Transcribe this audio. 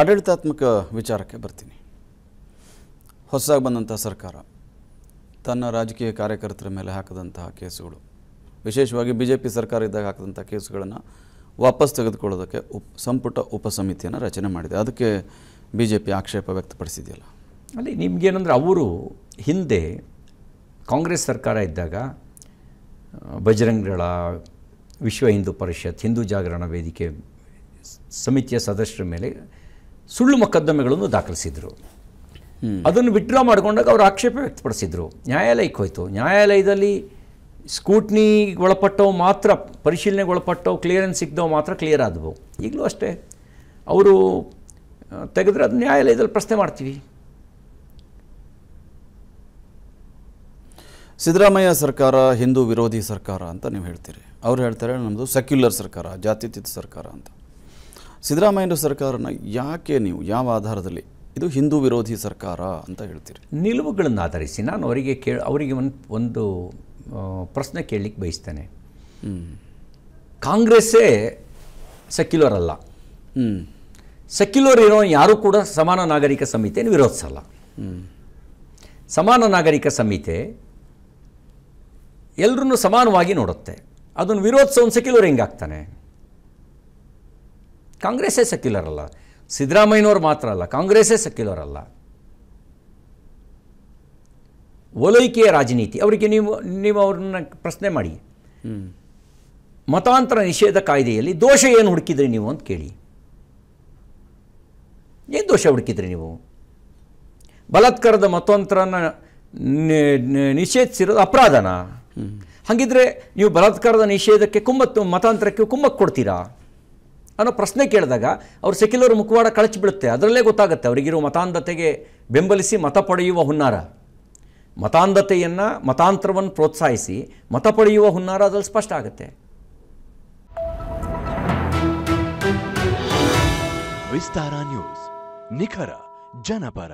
ಆಡಳಿತಾತ್ಮಕ ವಿಚಾರಕ್ಕೆ ಬರ್ತೀನಿ ಹೊಸದಾಗಿ ಬಂದಂಥ ಸರ್ಕಾರ ತನ್ನ ರಾಜಕೀಯ ಕಾರ್ಯಕರ್ತರ ಮೇಲೆ ಹಾಕದಂತಹ ಕೇಸುಗಳು ವಿಶೇಷವಾಗಿ ಬಿ ಜೆ ಪಿ ಸರ್ಕಾರ ಇದ್ದಾಗ ಹಾಕಿದಂಥ ಕೇಸುಗಳನ್ನು ವಾಪಸ್ ತೆಗೆದುಕೊಳ್ಳೋದಕ್ಕೆ ಉಪ್ ಸಂಪುಟ ಉಪಸಮಿತಿಯನ್ನು ರಚನೆ ಮಾಡಿದೆ ಅದಕ್ಕೆ ಬಿ ಜೆ ಪಿ ಆಕ್ಷೇಪ ವ್ಯಕ್ತಪಡಿಸಿದೆಯಲ್ಲ ಅಲ್ಲಿ ನಿಮಗೇನೆಂದರೆ ಅವರು ಹಿಂದೆ ಕಾಂಗ್ರೆಸ್ ಸರ್ಕಾರ ಇದ್ದಾಗ ಬಜರಂಗಗಳ ವಿಶ್ವ ಹಿಂದೂ ಪರಿಷತ್ ಹಿಂದೂ ಜಾಗರಣ ವೇದಿಕೆ ಸಮಿತಿಯ ಸದಸ್ಯರ ಮೇಲೆ ಸುಳ್ಳು ಮೊಕದ್ದಮೆಗಳನ್ನು ದಾಖಲಿಸಿದರು ಅದನ್ನು ವಿತ್ಡ್ರಾ ಮಾಡಿಕೊಂಡಾಗ ಅವರು ಆಕ್ಷೇಪ ವ್ಯಕ್ತಪಡಿಸಿದರು ನ್ಯಾಯಾಲಯಕ್ಕೆ ಹೋಯಿತು ನ್ಯಾಯಾಲಯದಲ್ಲಿ ಸ್ಕೂಟ್ನಿಗೆ ಒಳಪಟ್ಟವು ಮಾತ್ರ ಪರಿಶೀಲನೆಗೆ ಒಳಪಟ್ಟವು ಕ್ಲಿಯರೆನ್ಸ್ ಸಿಗ್ದವು ಮಾತ್ರ ಕ್ಲಿಯರ್ ಆದವು ಈಗಲೂ ಅಷ್ಟೇ ಅವರು ತೆಗೆದ್ರೆ ಅದು ನ್ಯಾಯಾಲಯದಲ್ಲಿ ಪ್ರಶ್ನೆ ಮಾಡ್ತೀವಿ ಸಿದ್ದರಾಮಯ್ಯ ಸರ್ಕಾರ ಹಿಂದೂ ವಿರೋಧಿ ಸರ್ಕಾರ ಅಂತ ನೀವು ಹೇಳ್ತೀರಿ ಅವ್ರು ಹೇಳ್ತಾರೆ ನಮ್ಮದು ಸೆಕ್ಯುಲರ್ ಸರ್ಕಾರ ಜಾತ್ಯತೀತ ಸರ್ಕಾರ ಅಂತ ಸಿದ್ದರಾಮಯ್ಯ ಸರ್ಕಾರನ ಯಾಕೆ ನೀವು ಯಾವ ಆಧಾರದಲ್ಲಿ ಇದು ಹಿಂದೂ ವಿರೋಧಿ ಸರ್ಕಾರ ಅಂತ ಹೇಳ್ತೀರಿ ನಿಲುವುಗಳನ್ನು ಆಧರಿಸಿ ನಾನು ಅವರಿಗೆ ಕೇ ಅವರಿಗೆ ಒಂದು ಒಂದು ಪ್ರಶ್ನೆ ಕೇಳಲಿಕ್ಕೆ ಬಯಸ್ತೇನೆ ಕಾಂಗ್ರೆಸ್ಸೇ ಸೆಕ್ಯುಲರ್ ಅಲ್ಲ ಸೆಕ್ಯುಲರ್ ಇರೋ ಯಾರೂ ಕೂಡ ಸಮಾನ ನಾಗರಿಕ ಸಂಹಿತೆಯನ್ನು ವಿರೋಧಿಸಲ್ಲ ಸಮಾನ ನಾಗರಿಕ ಸಂಹಿತೆ ಎಲ್ಲರನ್ನೂ ಸಮಾನವಾಗಿ ನೋಡುತ್ತೆ ಅದನ್ನು ವಿರೋಧಿಸೋನು ಸೆಕ್ಯುಲರ್ ಹೆಂಗಾಗ್ತಾನೆ ಕಾಂಗ್ರೆಸ್ಸೇ ಸೆಕ್ಯುಲರ್ ಅಲ್ಲ ಸಿದ್ದರಾಮಯ್ಯನವ್ರು ಮಾತ್ರ ಅಲ್ಲ ಕಾಂಗ್ರೆಸ್ಸೇ ಸೆಕ್ಯುಲರ್ ಅಲ್ಲ ಓಲೈಕೆಯ ರಾಜನೀತಿ ಅವರಿಗೆ ನೀವು ನೀವು ಅವ್ರನ್ನ ಪ್ರಶ್ನೆ ಮಾಡಿ ಮತಾಂತರ ನಿಷೇಧ ಕಾಯ್ದೆಯಲ್ಲಿ ದೋಷ ಏನು ಹುಡುಕಿದ್ರಿ ನೀವು ಅಂತ ಕೇಳಿ ಏನು ದೋಷ ಹುಡುಕಿದ್ರಿ ನೀವು ಬಲಾತ್ಕಾರದ ಮತಾಂತರನ ನಿಷೇಧಿಸಿರೋದು ಅಪರಾಧನಾ ಹಾಗಿದ್ರೆ ನೀವು ಬಲಾತ್ಕಾರದ ನಿಷೇಧಕ್ಕೆ ಕುಮ್ಮತ್ತು ಮತಾಂತರಕ್ಕೆ ಕುಮ್ಮಕ್ಕು ಕೊಡ್ತೀರಾ ಅನ್ನೋ ಪ್ರಶ್ನೆ ಕೇಳಿದಾಗ ಅವರು ಸೆಕ್ಯುಲರ್ ಮುಖವಾಡ ಕಳಚಿಬಿಡುತ್ತೆ ಅದರಲ್ಲೇ ಗೊತ್ತಾಗುತ್ತೆ ಅವರಿಗಿರೋ ಮತಾಂಧತೆಗೆ ಬೆಂಬಲಿಸಿ ಮತ ಪಡೆಯುವ ಹುನ್ನಾರ ಮತಾಂಧತೆಯನ್ನು ಮತಾಂತರವನ್ನು ಪ್ರೋತ್ಸಾಹಿಸಿ ಮತ ಪಡೆಯುವ ಹುನ್ನಾರ ಅದ್ರಲ್ಲಿ ಸ್ಪಷ್ಟ ಆಗುತ್ತೆ ವಿಸ್ತಾರ ನ್ಯೂಸ್ ನಿಖರ ಜನಪರ